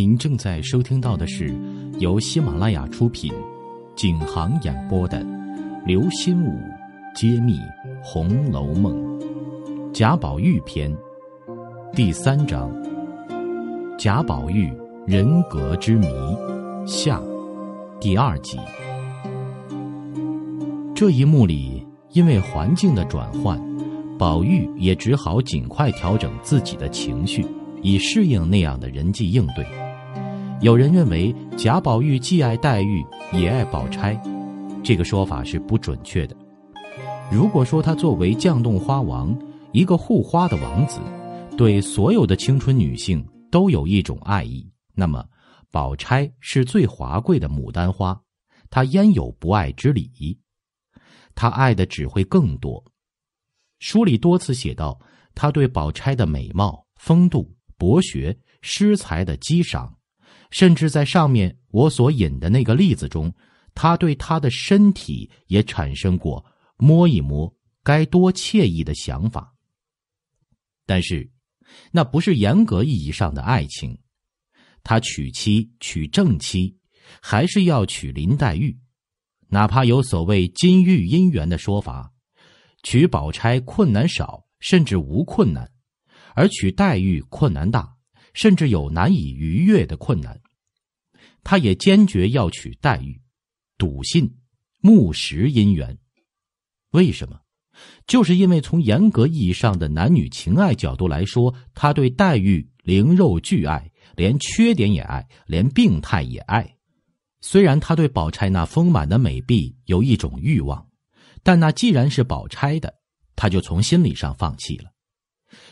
您正在收听到的是由喜马拉雅出品、景航演播的《刘心武揭秘〈红楼梦〉贾宝玉篇》第三章《贾宝玉人格之谜》下第二集。这一幕里，因为环境的转换，宝玉也只好尽快调整自己的情绪，以适应那样的人际应对。有人认为贾宝玉既爱黛玉也爱宝钗，这个说法是不准确的。如果说他作为绛洞花王，一个护花的王子，对所有的青春女性都有一种爱意，那么宝钗是最华贵的牡丹花，他焉有不爱之理？他爱的只会更多。书里多次写到他对宝钗的美貌、风度、博学、诗才的激赏。甚至在上面我所引的那个例子中，他对他的身体也产生过摸一摸该多惬意的想法。但是，那不是严格意义上的爱情。他娶妻娶正妻，还是要娶林黛玉，哪怕有所谓金玉姻缘的说法，娶宝钗困难少，甚至无困难，而娶黛玉困难大。甚至有难以逾越的困难，他也坚决要娶黛玉，笃信木石姻缘。为什么？就是因为从严格意义上的男女情爱角度来说，他对黛玉灵肉俱爱，连缺点也爱，连病态也爱。虽然他对宝钗那丰满的美臂有一种欲望，但那既然是宝钗的，他就从心理上放弃了。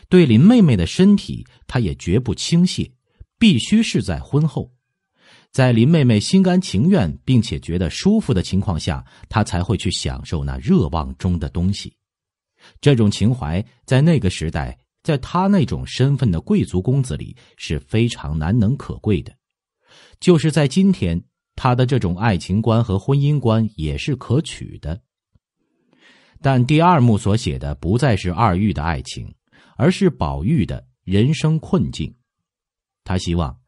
对林妹妹的身体，他也绝不轻泄，必须是在婚后，在林妹妹心甘情愿并且觉得舒服的情况下，他才会去享受那热望中的东西。这种情怀在那个时代，在他那种身份的贵族公子里是非常难能可贵的。就是在今天，他的这种爱情观和婚姻观也是可取的。但第二幕所写的不再是二玉的爱情。而是宝玉的人生困境，他希望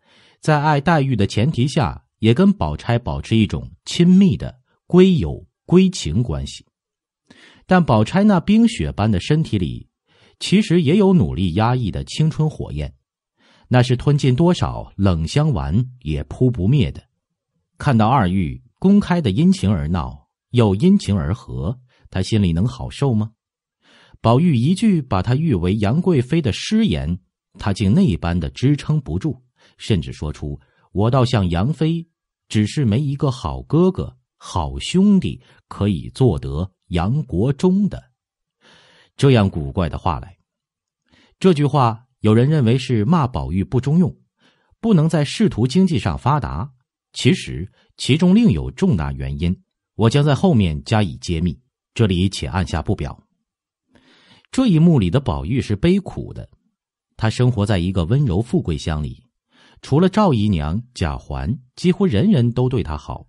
在爱黛玉的前提下，也跟宝钗保持一种亲密的闺友闺情关系。但宝钗那冰雪般的身体里，其实也有努力压抑的青春火焰，那是吞进多少冷香丸也扑不灭的。看到二玉公开的因情而闹，又因情而和，他心里能好受吗？宝玉一句把他誉为杨贵妃的诗言，他竟那般的支撑不住，甚至说出“我倒像杨妃，只是没一个好哥哥、好兄弟可以做得杨国忠的”这样古怪的话来。这句话有人认为是骂宝玉不中用，不能在仕途经济上发达。其实其中另有重大原因，我将在后面加以揭秘，这里且按下不表。这一幕里的宝玉是悲苦的，他生活在一个温柔富贵乡里，除了赵姨娘、贾环，几乎人人都对他好，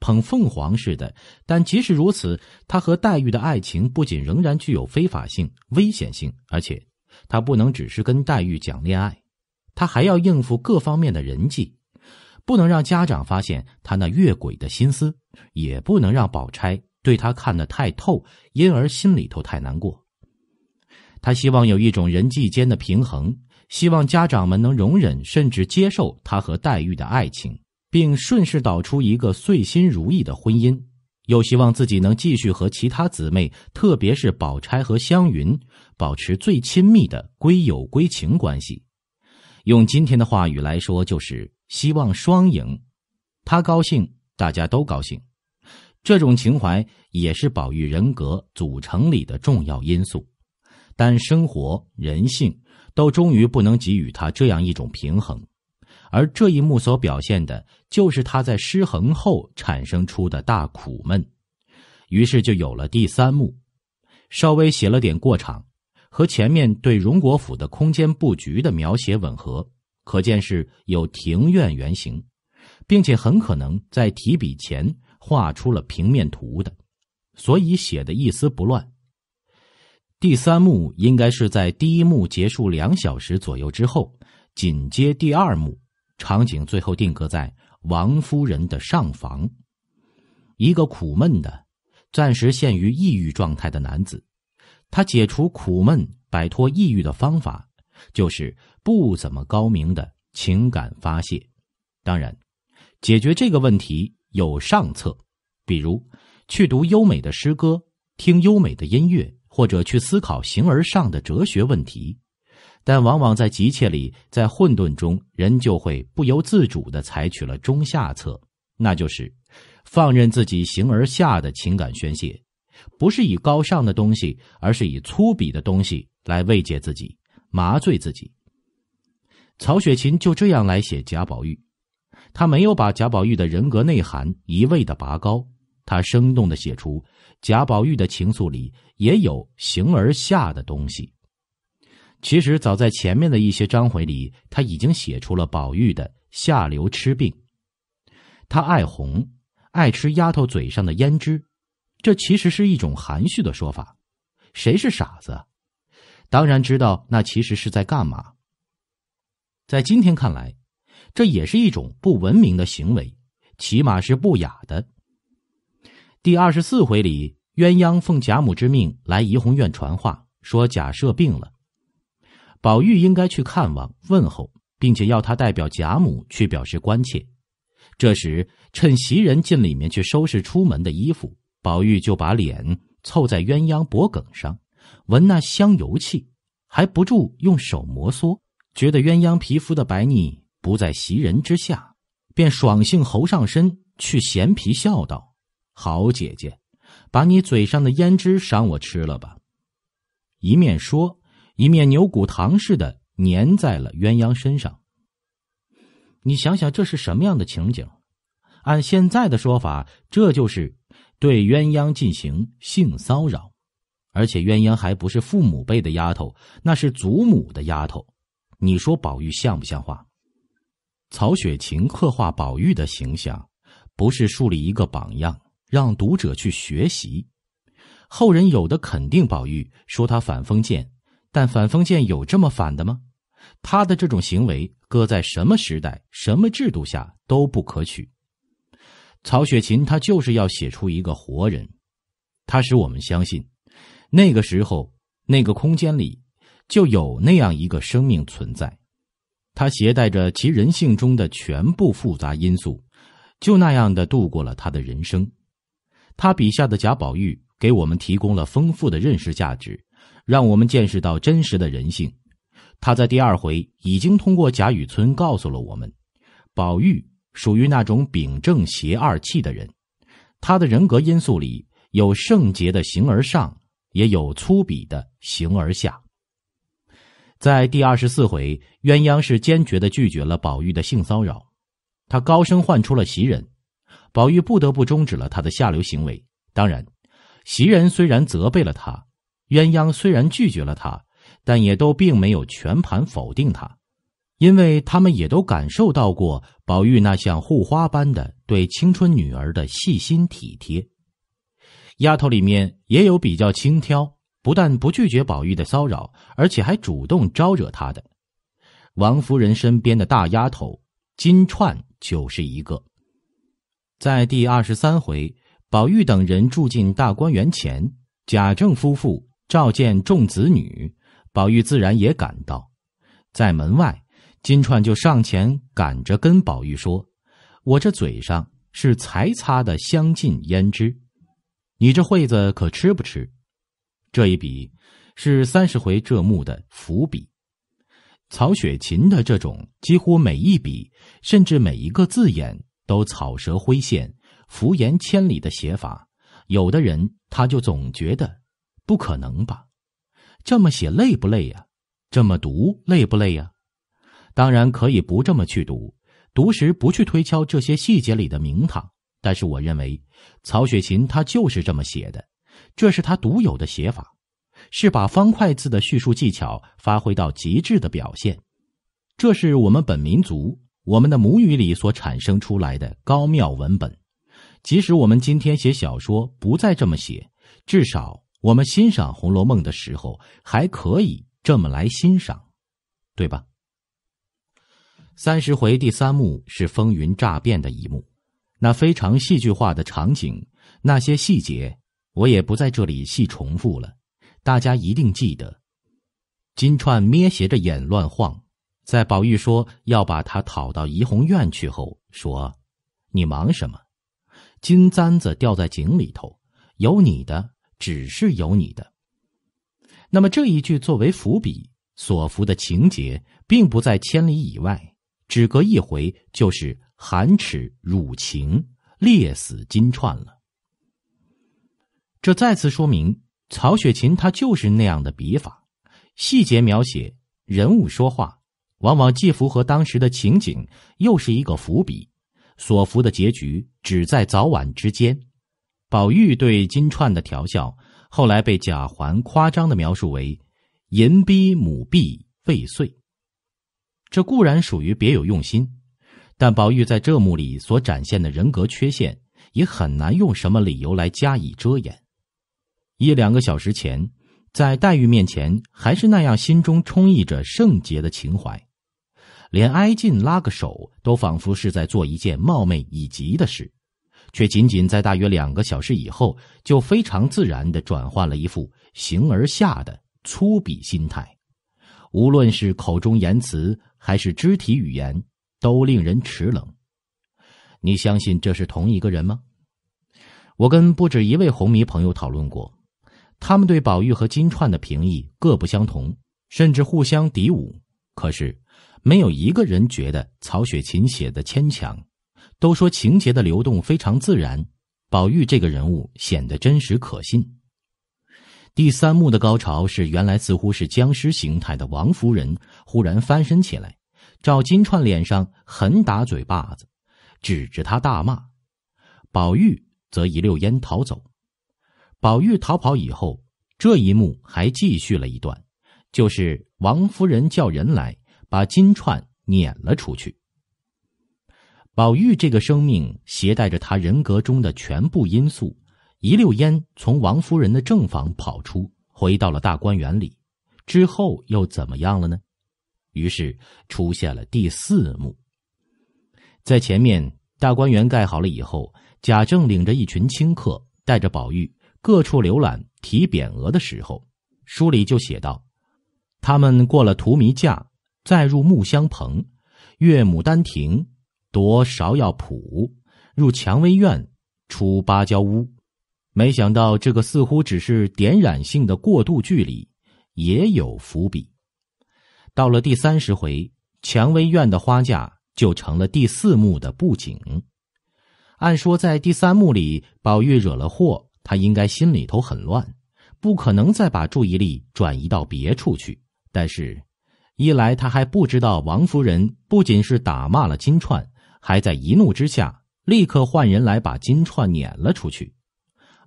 捧凤凰似的。但即使如此，他和黛玉的爱情不仅仍然具有非法性、危险性，而且他不能只是跟黛玉讲恋爱，他还要应付各方面的人际，不能让家长发现他那越轨的心思，也不能让宝钗对他看得太透，因而心里头太难过。他希望有一种人际间的平衡，希望家长们能容忍甚至接受他和黛玉的爱情，并顺势导出一个遂心如意的婚姻；又希望自己能继续和其他姊妹，特别是宝钗和湘云，保持最亲密的闺友闺情关系。用今天的话语来说，就是希望双赢，他高兴，大家都高兴。这种情怀也是宝玉人格组成里的重要因素。但生活、人性都终于不能给予他这样一种平衡，而这一幕所表现的，就是他在失衡后产生出的大苦闷。于是就有了第三幕，稍微写了点过场，和前面对荣国府的空间布局的描写吻合，可见是有庭院原型，并且很可能在提笔前画出了平面图的，所以写的一丝不乱。第三幕应该是在第一幕结束两小时左右之后，紧接第二幕，场景最后定格在王夫人的上房，一个苦闷的、暂时陷于抑郁状态的男子，他解除苦闷、摆脱抑郁的方法，就是不怎么高明的情感发泄。当然，解决这个问题有上策，比如去读优美的诗歌，听优美的音乐。或者去思考形而上的哲学问题，但往往在急切里，在混沌中，人就会不由自主的采取了中下策，那就是放任自己形而下的情感宣泄，不是以高尚的东西，而是以粗鄙的东西来慰藉自己、麻醉自己。曹雪芹就这样来写贾宝玉，他没有把贾宝玉的人格内涵一味的拔高，他生动的写出。贾宝玉的情愫里也有形而下的东西。其实早在前面的一些章回里，他已经写出了宝玉的下流痴病。他爱红，爱吃丫头嘴上的胭脂，这其实是一种含蓄的说法。谁是傻子？当然知道那其实是在干嘛。在今天看来，这也是一种不文明的行为，起码是不雅的。第二十四回里，鸳鸯奉贾母之命来怡红院传话，说贾赦病了，宝玉应该去看望问候，并且要他代表贾母去表示关切。这时趁袭人进里面去收拾出门的衣服，宝玉就把脸凑在鸳鸯脖梗上，闻那香油气，还不住用手摩挲，觉得鸳鸯皮肤的白腻不在袭人之下，便爽性猴上身去衔皮笑道。好姐姐，把你嘴上的胭脂赏我吃了吧！一面说，一面牛骨糖似的粘在了鸳鸯身上。你想想，这是什么样的情景？按现在的说法，这就是对鸳鸯进行性骚扰，而且鸳鸯还不是父母辈的丫头，那是祖母的丫头。你说宝玉像不像话？曹雪芹刻画宝玉的形象，不是树立一个榜样。让读者去学习，后人有的肯定宝玉，说他反封建，但反封建有这么反的吗？他的这种行为，搁在什么时代、什么制度下都不可取。曹雪芹他就是要写出一个活人，他使我们相信，那个时候、那个空间里，就有那样一个生命存在，他携带着其人性中的全部复杂因素，就那样的度过了他的人生。他笔下的贾宝玉给我们提供了丰富的认识价值，让我们见识到真实的人性。他在第二回已经通过贾雨村告诉了我们，宝玉属于那种秉正邪二气的人，他的人格因素里有圣洁的形而上，也有粗鄙的形而下。在第二十四回，鸳鸯是坚决的拒绝了宝玉的性骚扰，他高声唤出了袭人。宝玉不得不终止了他的下流行为。当然，袭人虽然责备了他，鸳鸯虽然拒绝了他，但也都并没有全盘否定他，因为他们也都感受到过宝玉那像护花般的对青春女儿的细心体贴。丫头里面也有比较轻佻，不但不拒绝宝玉的骚扰，而且还主动招惹他的。王夫人身边的大丫头金钏就是一个。在第二十三回，宝玉等人住进大观园前，贾政夫妇召见众子女，宝玉自然也赶到。在门外，金钏就上前赶着跟宝玉说：“我这嘴上是才擦的香浸胭脂，你这会子可吃不吃？”这一笔是三十回这幕的伏笔。曹雪芹的这种几乎每一笔，甚至每一个字眼。都草蛇灰线，伏延千里的写法，有的人他就总觉得不可能吧？这么写累不累呀？这么读累不累呀？当然可以不这么去读，读时不去推敲这些细节里的名堂。但是我认为，曹雪芹他就是这么写的，这是他独有的写法，是把方块字的叙述技巧发挥到极致的表现。这是我们本民族。我们的母语里所产生出来的高妙文本，即使我们今天写小说不再这么写，至少我们欣赏《红楼梦》的时候还可以这么来欣赏，对吧？三十回第三幕是风云乍变的一幕，那非常戏剧化的场景，那些细节我也不在这里细重复了，大家一定记得，金钏咩斜着眼乱晃。在宝玉说要把他讨到怡红院去后，说：“你忙什么？金簪子掉在井里头，有你的，只是有你的。”那么这一句作为伏笔，所伏的情节并不在千里以外，只隔一回就是含耻辱情、烈死金钏了。这再次说明曹雪芹他就是那样的笔法，细节描写人物说话。往往既符合当时的情景，又是一个伏笔。所伏的结局只在早晚之间。宝玉对金钏的调笑，后来被贾环夸张的描述为“银逼母婢未遂”。这固然属于别有用心，但宝玉在这幕里所展现的人格缺陷，也很难用什么理由来加以遮掩。一两个小时前，在黛玉面前，还是那样，心中充溢着圣洁的情怀。连挨近拉个手，都仿佛是在做一件冒昧以及的事，却仅仅在大约两个小时以后，就非常自然的转换了一副形而下的粗鄙心态。无论是口中言辞，还是肢体语言，都令人齿冷。你相信这是同一个人吗？我跟不止一位红迷朋友讨论过，他们对宝玉和金钏的评议各不相同，甚至互相敌伍。可是。没有一个人觉得曹雪芹写的牵强，都说情节的流动非常自然，宝玉这个人物显得真实可信。第三幕的高潮是，原来似乎是僵尸形态的王夫人忽然翻身起来，照金钏脸上狠打嘴巴子，指着他大骂，宝玉则一溜烟逃走。宝玉逃跑以后，这一幕还继续了一段，就是王夫人叫人来。把金串撵了出去。宝玉这个生命携带着他人格中的全部因素，一溜烟从王夫人的正房跑出，回到了大观园里。之后又怎么样了呢？于是出现了第四幕。在前面大观园盖好了以后，贾政领着一群清客，带着宝玉各处浏览、提匾额的时候，书里就写道：他们过了荼蘼架。再入木香棚，越牡丹亭，夺芍药圃，入蔷薇院，出芭蕉屋。没想到这个似乎只是点染性的过渡剧里，也有伏笔。到了第三十回，蔷薇院的花架就成了第四幕的布景。按说在第三幕里，宝玉惹了祸，他应该心里头很乱，不可能再把注意力转移到别处去。但是。一来，他还不知道王夫人不仅是打骂了金钏，还在一怒之下立刻换人来把金钏撵了出去；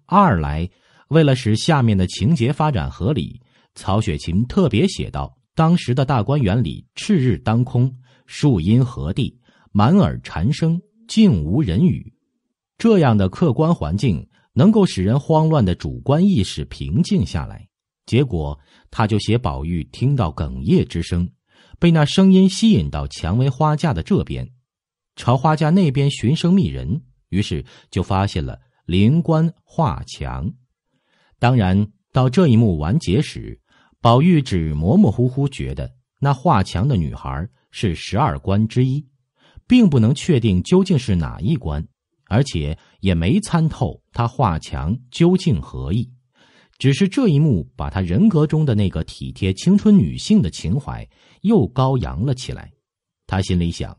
二来，为了使下面的情节发展合理，曹雪芹特别写道：当时的大观园里，赤日当空，树荫何地，满耳蝉声，竟无人语。这样的客观环境，能够使人慌乱的主观意识平静下来。结果，他就写宝玉听到哽咽之声，被那声音吸引到蔷薇花架的这边，朝花架那边寻声觅人，于是就发现了灵官画墙。当然，到这一幕完结时，宝玉只模模糊糊觉得那画墙的女孩是十二官之一，并不能确定究竟是哪一官，而且也没参透他画墙究竟何意。只是这一幕，把他人格中的那个体贴青春女性的情怀又高扬了起来。他心里想：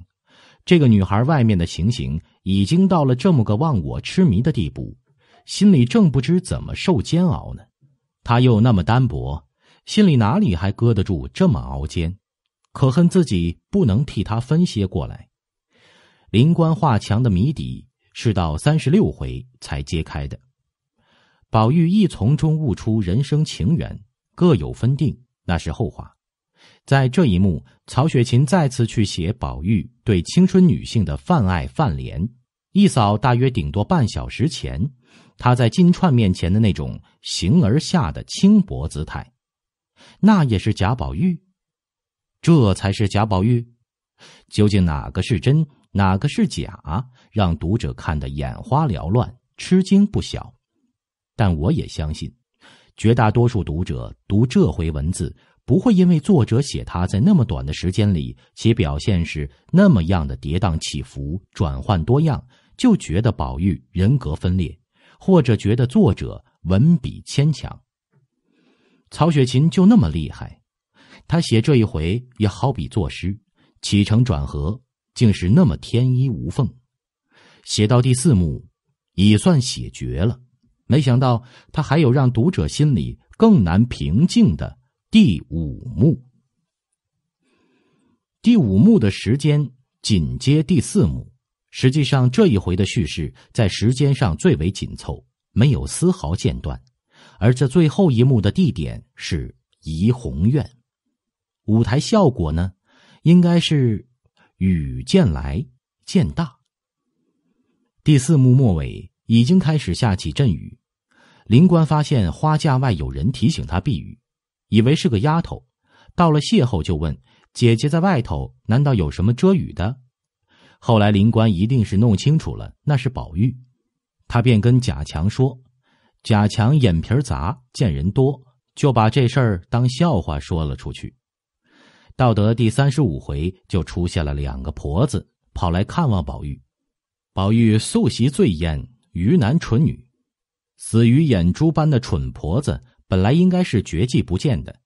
这个女孩外面的情形已经到了这么个忘我痴迷的地步，心里正不知怎么受煎熬呢。她又那么单薄，心里哪里还搁得住这么熬煎？可恨自己不能替她分些过来。林官画墙的谜底是到三十六回才揭开的。宝玉亦从中悟出人生情缘各有分定，那是后话。在这一幕，曹雪芹再次去写宝玉对青春女性的泛爱泛怜，一扫大约顶多半小时前他在金钏面前的那种形而下的轻薄姿态。那也是贾宝玉，这才是贾宝玉。究竟哪个是真，哪个是假，让读者看得眼花缭乱，吃惊不小。但我也相信，绝大多数读者读这回文字，不会因为作者写他在那么短的时间里，其表现是那么样的跌宕起伏、转换多样，就觉得宝玉人格分裂，或者觉得作者文笔牵强。曹雪芹就那么厉害，他写这一回也好比作诗，起承转合竟是那么天衣无缝。写到第四幕，已算写绝了。没想到他还有让读者心里更难平静的第五幕。第五幕的时间紧接第四幕，实际上这一回的叙事在时间上最为紧凑，没有丝毫间断。而这最后一幕的地点是怡红院，舞台效果呢，应该是雨渐来，渐大。第四幕末尾。已经开始下起阵雨，林官发现花架外有人提醒他避雨，以为是个丫头，到了谢后就问姐姐在外头难道有什么遮雨的？后来林官一定是弄清楚了，那是宝玉，他便跟贾强说，贾强眼皮儿杂，见人多就把这事儿当笑话说了出去。道德第三十五回就出现了两个婆子跑来看望宝玉，宝玉素习醉烟。愚男蠢女，死于眼珠般的蠢婆子，本来应该是绝迹不见的，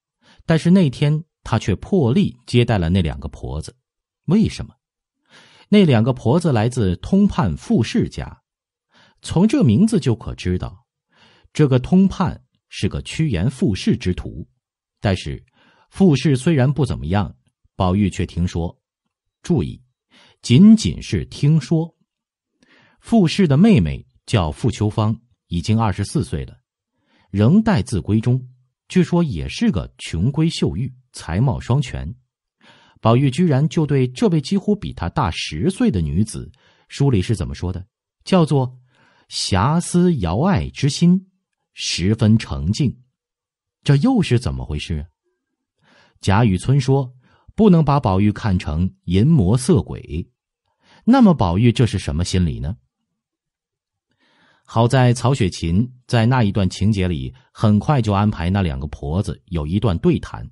但是那天他却破例接待了那两个婆子。为什么？那两个婆子来自通判富士家，从这名字就可知道，这个通判是个趋炎附势之徒。但是富士虽然不怎么样，宝玉却听说，注意，仅仅是听说，富士的妹妹。叫傅秋芳，已经二十四岁了，仍待字闺中。据说也是个穷闺秀玉，才貌双全。宝玉居然就对这位几乎比他大十岁的女子，书里是怎么说的？叫做“侠思遥爱之心”，十分澄净”，这又是怎么回事？贾雨村说不能把宝玉看成淫魔色鬼，那么宝玉这是什么心理呢？好在曹雪芹在那一段情节里很快就安排那两个婆子有一段对谈，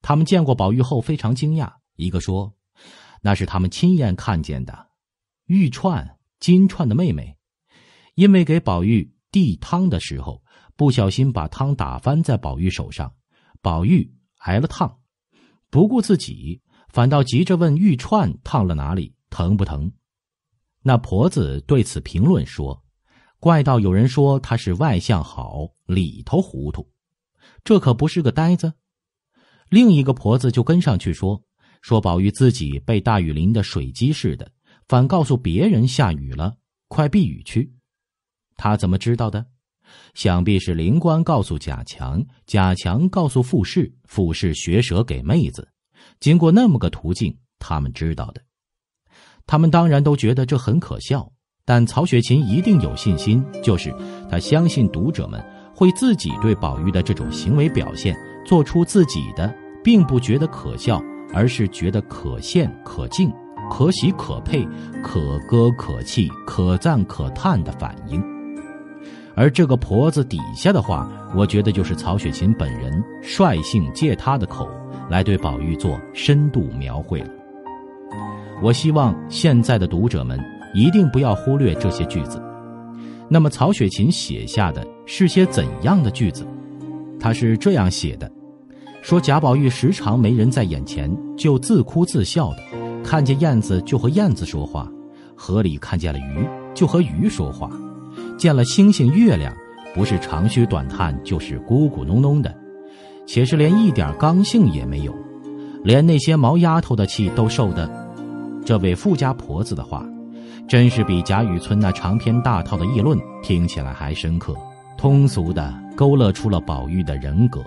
他们见过宝玉后非常惊讶，一个说：“那是他们亲眼看见的，玉串金串的妹妹，因为给宝玉递汤的时候不小心把汤打翻在宝玉手上，宝玉挨了烫，不顾自己，反倒急着问玉串烫了哪里，疼不疼？”那婆子对此评论说。怪到有人说他是外向好里头糊涂，这可不是个呆子。另一个婆子就跟上去说：“说宝玉自己被大雨淋的水鸡似的，反告诉别人下雨了，快避雨去。他怎么知道的？想必是灵官告诉贾强，贾强告诉傅氏，傅氏学舌给妹子。经过那么个途径，他们知道的。他们当然都觉得这很可笑。”但曹雪芹一定有信心，就是他相信读者们会自己对宝玉的这种行为表现做出自己的，并不觉得可笑，而是觉得可羡可敬、可喜可佩、可歌可泣、可赞可叹的反应。而这个婆子底下的话，我觉得就是曹雪芹本人率性借他的口来对宝玉做深度描绘了。我希望现在的读者们。一定不要忽略这些句子。那么，曹雪芹写下的是些怎样的句子？他是这样写的：说贾宝玉时常没人在眼前，就自哭自笑的；看见燕子就和燕子说话，河里看见了鱼就和鱼说话；见了星星月亮，不是长吁短叹，就是咕咕哝哝的，且是连一点刚性也没有，连那些毛丫头的气都受的。这位富家婆子的话。真是比贾雨村那长篇大套的议论听起来还深刻，通俗的勾勒出了宝玉的人格。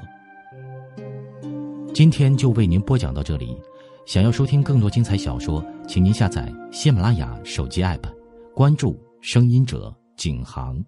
今天就为您播讲到这里，想要收听更多精彩小说，请您下载喜马拉雅手机 app，关注声音者景行。